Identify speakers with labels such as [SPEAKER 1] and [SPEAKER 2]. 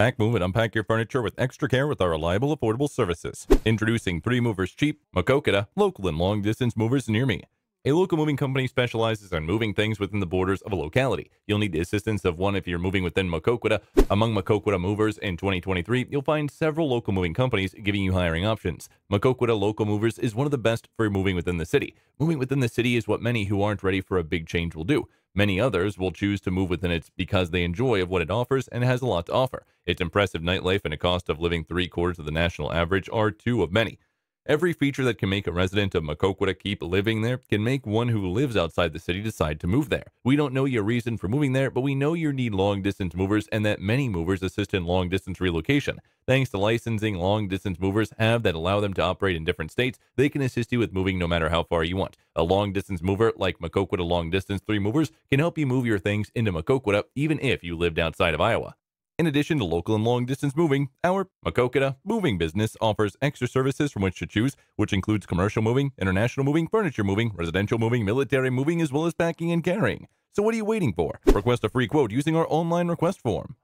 [SPEAKER 1] Pack, move, and unpack your furniture with extra care with our reliable, affordable services. Introducing Three Movers Cheap, Makokata, local and long distance movers near me. A local moving company specializes in moving things within the borders of a locality. You'll need the assistance of one if you're moving within Makokwita. Among Makokwita movers in 2023, you'll find several local moving companies giving you hiring options. Makokwita Local Movers is one of the best for moving within the city. Moving within the city is what many who aren't ready for a big change will do. Many others will choose to move within it because they enjoy of what it offers and has a lot to offer. Its impressive nightlife and a cost of living three quarters of the national average are two of many. Every feature that can make a resident of Makokwita keep living there can make one who lives outside the city decide to move there. We don't know your reason for moving there, but we know you need long distance movers and that many movers assist in long distance relocation. Thanks to licensing long distance movers have that allow them to operate in different states, they can assist you with moving no matter how far you want. A long distance mover like Makokwita Long Distance 3 Movers can help you move your things into Makokwita even if you lived outside of Iowa. In addition to local and long distance moving, our Makokata moving business offers extra services from which to choose, which includes commercial moving, international moving, furniture moving, residential moving, military moving, as well as packing and carrying. So what are you waiting for? Request a free quote using our online request form.